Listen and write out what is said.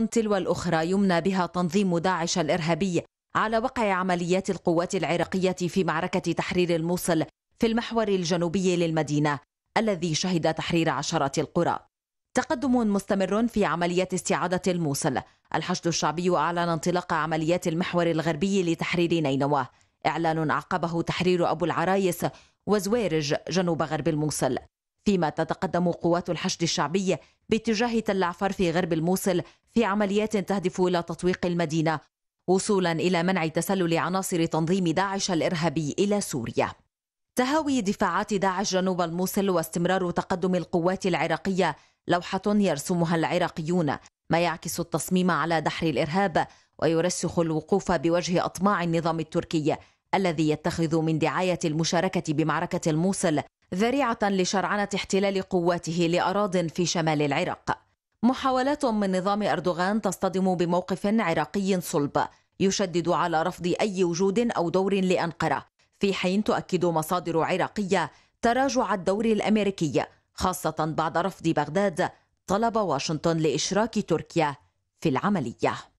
تلو الأخرى يمنى بها تنظيم داعش الإرهابي على وقع عمليات القوات العراقية في معركة تحرير الموصل في المحور الجنوبي للمدينة الذي شهد تحرير عشرة القرى تقدم مستمر في عمليات استعادة الموصل الحشد الشعبي أعلن انطلاق عمليات المحور الغربي لتحرير نينوى إعلان عقبه تحرير أبو العرايس وزويرج جنوب غرب الموصل فيما تتقدم قوات الحشد الشعبي باتجاه تل عفر في غرب الموصل في عمليات تهدف إلى تطويق المدينة وصولا إلى منع تسلل عناصر تنظيم داعش الإرهابي إلى سوريا تهاوي دفاعات داعش جنوب الموصل واستمرار تقدم القوات العراقية لوحة يرسمها العراقيون ما يعكس التصميم على دحر الإرهاب ويرسخ الوقوف بوجه أطماع النظام التركي الذي يتخذ من دعاية المشاركة بمعركة الموصل ذريعة لشرعنة احتلال قواته لأراض في شمال العراق محاولات من نظام أردوغان تصطدم بموقف عراقي صلب يشدد على رفض أي وجود أو دور لأنقرة في حين تؤكد مصادر عراقية تراجع الدور الأمريكي خاصة بعد رفض بغداد طلب واشنطن لإشراك تركيا في العملية